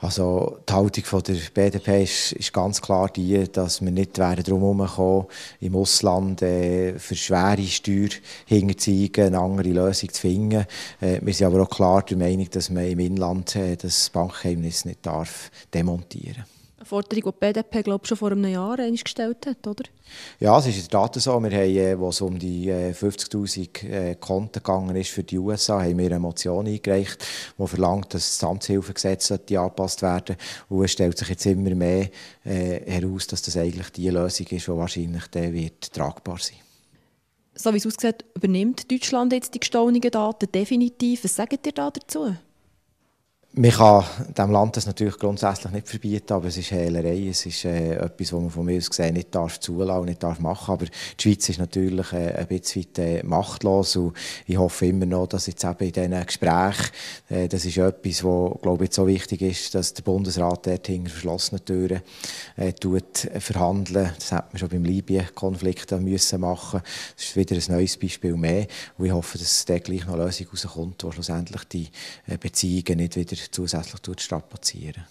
Also die Haltung von der BDP ist, ist, ganz klar die, dass wir nicht wären drum herumkommen, im Ausland äh, für schwere Steuern Steuerhinterziehungen eine andere Lösung zu finden. Äh, wir sind aber auch klar der Meinung, dass man im Inland äh, das Bankgeheimnis nicht darf demontieren darf. Forderung, die die BDP glaub, schon vor einem Jahr gestellt hat, oder? Ja, es ist in der Tat so. Wir haben, äh, wo es um die 50'000 äh, äh, Konten gegangen ist für die USA, haben wir eine Motion eingereicht, die verlangt, dass das Amtshilfegesetz angepasst werden Und es stellt sich jetzt immer mehr heraus, dass das eigentlich die Lösung ist, die wahrscheinlich dann wird tragbar sein So wie es aussieht, übernimmt Deutschland jetzt die gestaunen Daten definitiv. Was sagt ihr da dazu? Man kann dem Land das natürlich grundsätzlich nicht verbieten, aber es ist Hehlerei, es ist äh, etwas, was man von mir aus gesehen nicht darf zulassen, nicht darf machen. Aber die Schweiz ist natürlich äh, ein bisschen äh, machtlos und ich hoffe immer noch, dass jetzt eben in diesen Gesprächen, äh, das ist etwas, was, glaube ich, so wichtig ist, dass der Bundesrat dort hinter verschlossenen Türen äh, tut, äh, verhandeln. Das hat man schon beim Libyen-Konflikt müssen machen. Das ist wieder ein neues Beispiel mehr. Und ich hoffe, dass da gleich noch eine Lösung rauskommt, wo schlussendlich die äh, Beziehungen nicht wieder zusätzlich strapazieren.